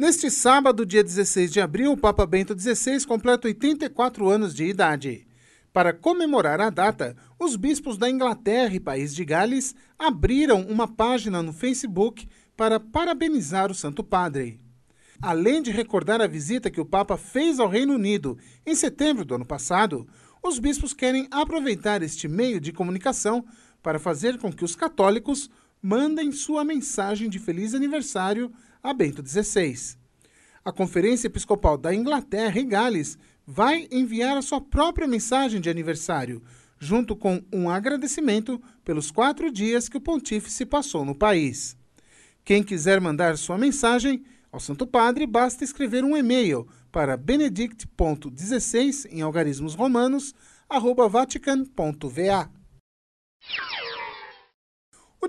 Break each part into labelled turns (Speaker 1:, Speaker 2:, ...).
Speaker 1: Neste sábado, dia 16 de abril, o Papa Bento XVI completa 84 anos de idade. Para comemorar a data, os bispos da Inglaterra e País de Gales abriram uma página no Facebook para parabenizar o Santo Padre. Além de recordar a visita que o Papa fez ao Reino Unido em setembro do ano passado, os bispos querem aproveitar este meio de comunicação para fazer com que os católicos mandem sua mensagem de feliz aniversário a Bento XVI. A Conferência Episcopal da Inglaterra e Gales vai enviar a sua própria mensagem de aniversário, junto com um agradecimento pelos quatro dias que o pontífice passou no país. Quem quiser mandar sua mensagem ao Santo Padre, basta escrever um e-mail para benedict.16 em algarismos romanos, arroba vatican.va.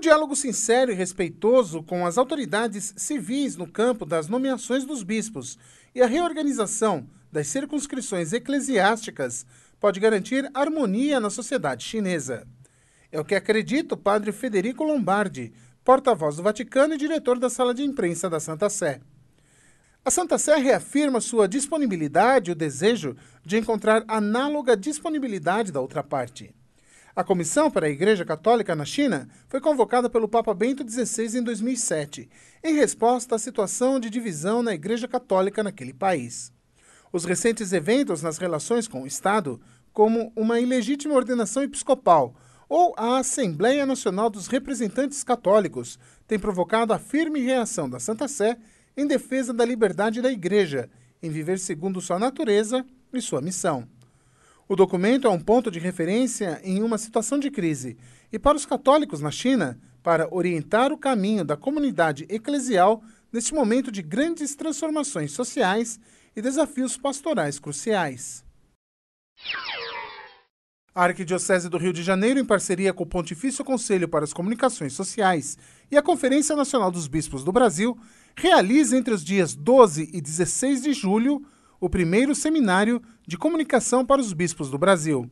Speaker 1: O diálogo sincero e respeitoso com as autoridades civis no campo das nomeações dos bispos e a reorganização das circunscrições eclesiásticas pode garantir harmonia na sociedade chinesa. É o que acredita o padre Federico Lombardi, porta-voz do Vaticano e diretor da sala de imprensa da Santa Sé. A Santa Sé reafirma sua disponibilidade e o desejo de encontrar análoga disponibilidade da outra parte. A comissão para a Igreja Católica na China foi convocada pelo Papa Bento XVI em 2007, em resposta à situação de divisão na Igreja Católica naquele país. Os recentes eventos nas relações com o Estado, como uma ilegítima ordenação episcopal ou a Assembleia Nacional dos Representantes Católicos, têm provocado a firme reação da Santa Sé em defesa da liberdade da Igreja em viver segundo sua natureza e sua missão. O documento é um ponto de referência em uma situação de crise e, para os católicos na China, para orientar o caminho da comunidade eclesial neste momento de grandes transformações sociais e desafios pastorais cruciais. A Arquidiocese do Rio de Janeiro, em parceria com o Pontifício Conselho para as Comunicações Sociais e a Conferência Nacional dos Bispos do Brasil, realiza entre os dias 12 e 16 de julho o primeiro seminário de comunicação para os bispos do Brasil.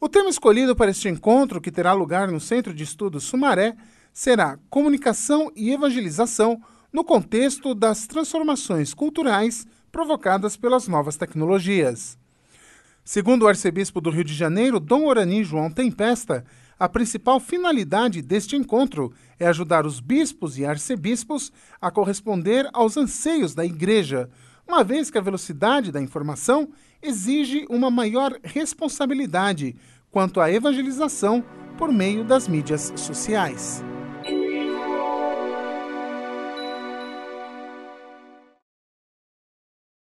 Speaker 1: O tema escolhido para este encontro, que terá lugar no Centro de Estudos Sumaré, será Comunicação e Evangelização no contexto das transformações culturais provocadas pelas novas tecnologias. Segundo o arcebispo do Rio de Janeiro, Dom Orani João Tempesta, a principal finalidade deste encontro é ajudar os bispos e arcebispos a corresponder aos anseios da Igreja, uma vez que a velocidade da informação exige uma maior responsabilidade quanto à evangelização por meio das mídias sociais.